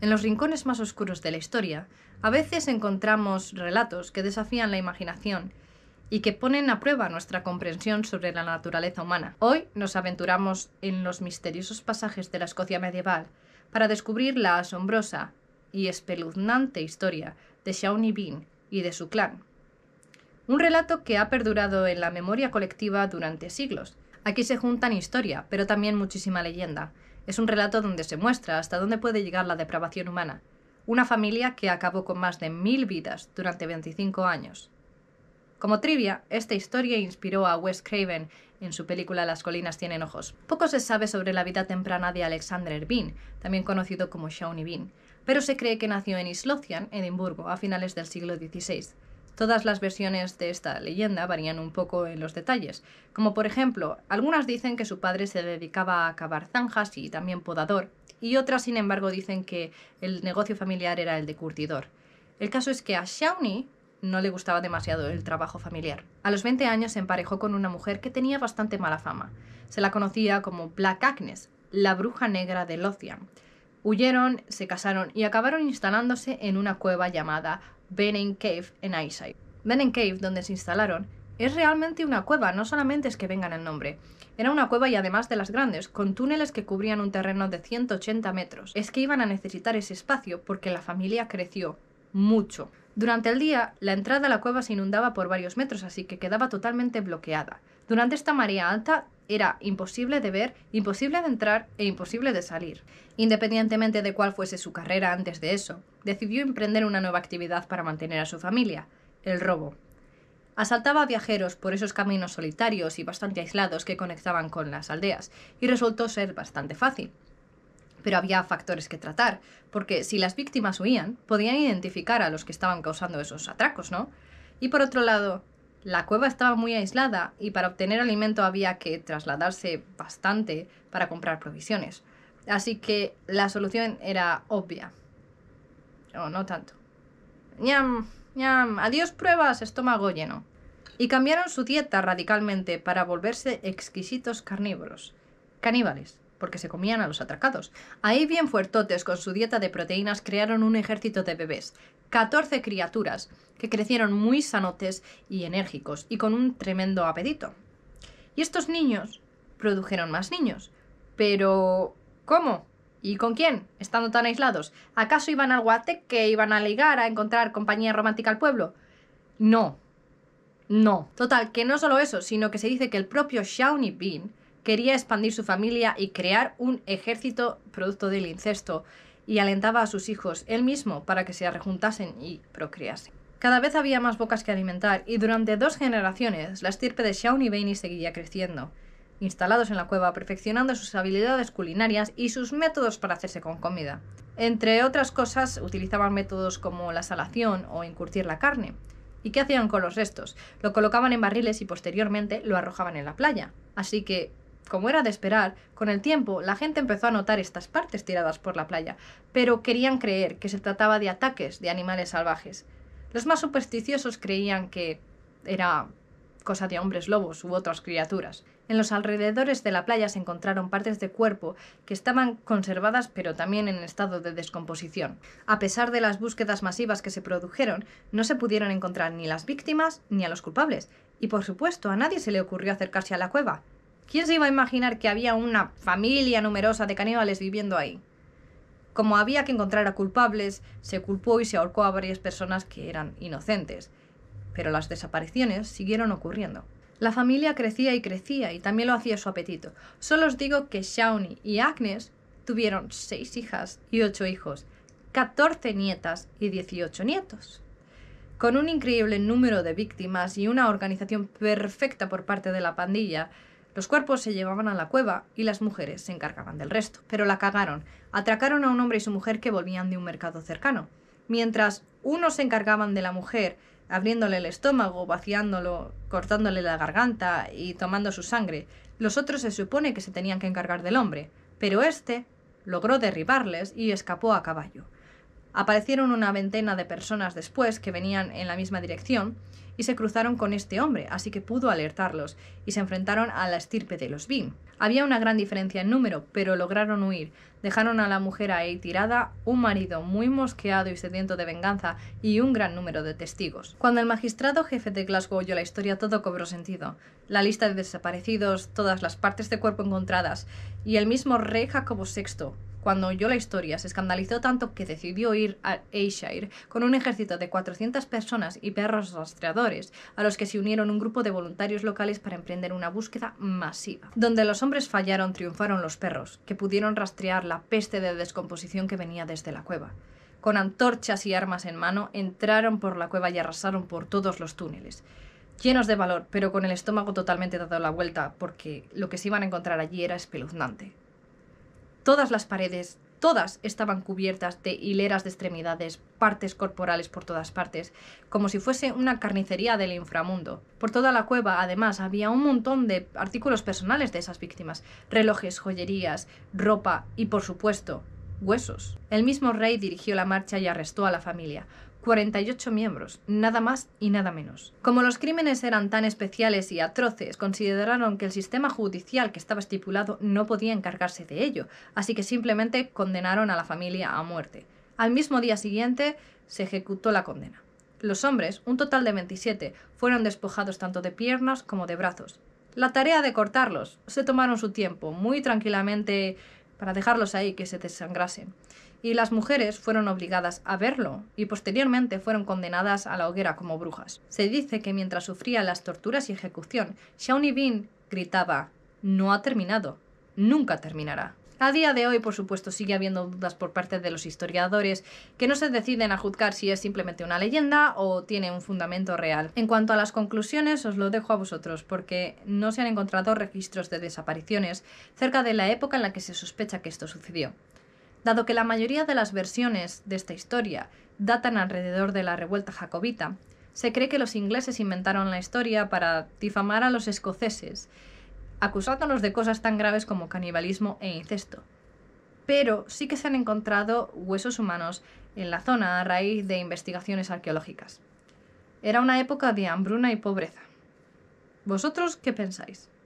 En los rincones más oscuros de la historia, a veces encontramos relatos que desafían la imaginación y que ponen a prueba nuestra comprensión sobre la naturaleza humana. Hoy nos aventuramos en los misteriosos pasajes de la Escocia medieval para descubrir la asombrosa y espeluznante historia de Shawnee Bean y de su clan. Un relato que ha perdurado en la memoria colectiva durante siglos. Aquí se juntan historia, pero también muchísima leyenda, es un relato donde se muestra hasta dónde puede llegar la depravación humana, una familia que acabó con más de mil vidas durante 25 años. Como trivia, esta historia inspiró a Wes Craven en su película Las colinas tienen ojos. Poco se sabe sobre la vida temprana de Alexander Bean, también conocido como Shawnee Bean, pero se cree que nació en Islothian, Edimburgo, a finales del siglo XVI. Todas las versiones de esta leyenda varían un poco en los detalles, como por ejemplo, algunas dicen que su padre se dedicaba a cavar zanjas y también podador, y otras sin embargo dicen que el negocio familiar era el de curtidor. El caso es que a Shawnee no le gustaba demasiado el trabajo familiar. A los 20 años se emparejó con una mujer que tenía bastante mala fama. Se la conocía como Black Agnes, la bruja negra de Lothian. Huyeron, se casaron y acabaron instalándose en una cueva llamada Benin Cave en Age. Benin Cave, donde se instalaron, es realmente una cueva, no solamente es que vengan el nombre. Era una cueva y además de las grandes, con túneles que cubrían un terreno de 180 metros. Es que iban a necesitar ese espacio porque la familia creció mucho. Durante el día, la entrada a la cueva se inundaba por varios metros, así que quedaba totalmente bloqueada. Durante esta marea alta era imposible de ver, imposible de entrar e imposible de salir. Independientemente de cuál fuese su carrera antes de eso, decidió emprender una nueva actividad para mantener a su familia, el robo. Asaltaba a viajeros por esos caminos solitarios y bastante aislados que conectaban con las aldeas, y resultó ser bastante fácil. Pero había factores que tratar, porque si las víctimas huían, podían identificar a los que estaban causando esos atracos, ¿no? Y por otro lado, la cueva estaba muy aislada y para obtener alimento había que trasladarse bastante para comprar provisiones. Así que la solución era obvia. O no tanto. ñam, ñam, adiós pruebas, estómago lleno. Y cambiaron su dieta radicalmente para volverse exquisitos carnívoros, caníbales porque se comían a los atracados. Ahí bien fuertotes con su dieta de proteínas crearon un ejército de bebés, 14 criaturas, que crecieron muy sanotes y enérgicos y con un tremendo apetito. Y estos niños produjeron más niños. Pero... ¿Cómo? ¿Y con quién? Estando tan aislados. ¿Acaso iban al que iban a ligar, a encontrar compañía romántica al pueblo? No, no. Total, que no solo eso, sino que se dice que el propio Shawnee Bean quería expandir su familia y crear un ejército producto del incesto, y alentaba a sus hijos, él mismo, para que se rejuntasen y procreasen. Cada vez había más bocas que alimentar, y durante dos generaciones la estirpe de Shaun y Bainey seguía creciendo instalados en la cueva, perfeccionando sus habilidades culinarias y sus métodos para hacerse con comida. Entre otras cosas, utilizaban métodos como la salación o incurtir la carne. ¿Y qué hacían con los restos? Lo colocaban en barriles y posteriormente lo arrojaban en la playa. Así que como era de esperar, con el tiempo la gente empezó a notar estas partes tiradas por la playa, pero querían creer que se trataba de ataques de animales salvajes. Los más supersticiosos creían que era cosa de hombres lobos u otras criaturas. En los alrededores de la playa se encontraron partes de cuerpo que estaban conservadas pero también en estado de descomposición. A pesar de las búsquedas masivas que se produjeron, no se pudieron encontrar ni las víctimas ni a los culpables, y por supuesto a nadie se le ocurrió acercarse a la cueva. ¿Quién se iba a imaginar que había una familia numerosa de caníbales viviendo ahí? Como había que encontrar a culpables, se culpó y se ahorcó a varias personas que eran inocentes. Pero las desapariciones siguieron ocurriendo. La familia crecía y crecía y también lo hacía su apetito. Solo os digo que Shawnee y Agnes tuvieron seis hijas y ocho hijos, catorce nietas y dieciocho nietos. Con un increíble número de víctimas y una organización perfecta por parte de la pandilla, los cuerpos se llevaban a la cueva y las mujeres se encargaban del resto. Pero la cagaron. Atracaron a un hombre y su mujer que volvían de un mercado cercano. Mientras unos se encargaban de la mujer, abriéndole el estómago, vaciándolo, cortándole la garganta y tomando su sangre, los otros se supone que se tenían que encargar del hombre, pero éste logró derribarles y escapó a caballo. Aparecieron una veintena de personas después que venían en la misma dirección y se cruzaron con este hombre, así que pudo alertarlos y se enfrentaron a la estirpe de los Bean. Había una gran diferencia en número, pero lograron huir. Dejaron a la mujer ahí tirada, un marido muy mosqueado y sediento de venganza y un gran número de testigos. Cuando el magistrado jefe de Glasgow oyó la historia, todo cobró sentido. La lista de desaparecidos, todas las partes de cuerpo encontradas y el mismo rey Jacobo VI cuando oyó la historia, se escandalizó tanto que decidió ir a Ayrshire con un ejército de 400 personas y perros rastreadores, a los que se unieron un grupo de voluntarios locales para emprender una búsqueda masiva. Donde los hombres fallaron, triunfaron los perros, que pudieron rastrear la peste de descomposición que venía desde la cueva con antorchas y armas en mano, entraron por la cueva y arrasaron por todos los túneles. Llenos de valor, pero con el estómago totalmente dado la vuelta, porque lo que se iban a encontrar allí era espeluznante. Todas las paredes, todas estaban cubiertas de hileras de extremidades, partes corporales por todas partes, como si fuese una carnicería del inframundo. Por toda la cueva, además, había un montón de artículos personales de esas víctimas, relojes, joyerías, ropa y, por supuesto, huesos. El mismo rey dirigió la marcha y arrestó a la familia. 48 miembros, nada más y nada menos. Como los crímenes eran tan especiales y atroces, consideraron que el sistema judicial que estaba estipulado no podía encargarse de ello, así que simplemente condenaron a la familia a muerte. Al mismo día siguiente se ejecutó la condena. Los hombres, un total de 27, fueron despojados tanto de piernas como de brazos. La tarea de cortarlos se tomaron su tiempo, muy tranquilamente para dejarlos ahí que se desangrasen. Y las mujeres fueron obligadas a verlo y posteriormente fueron condenadas a la hoguera como brujas. Se dice que mientras sufría las torturas y ejecución, Shawnee Bean gritaba: No ha terminado, nunca terminará. A día de hoy, por supuesto, sigue habiendo dudas por parte de los historiadores que no se deciden a juzgar si es simplemente una leyenda o tiene un fundamento real. En cuanto a las conclusiones, os lo dejo a vosotros porque no se han encontrado registros de desapariciones cerca de la época en la que se sospecha que esto sucedió. Dado que la mayoría de las versiones de esta historia datan alrededor de la revuelta jacobita, se cree que los ingleses inventaron la historia para difamar a los escoceses acusándonos de cosas tan graves como canibalismo e incesto. Pero sí que se han encontrado huesos humanos en la zona a raíz de investigaciones arqueológicas. Era una época de hambruna y pobreza. ¿Vosotros qué pensáis?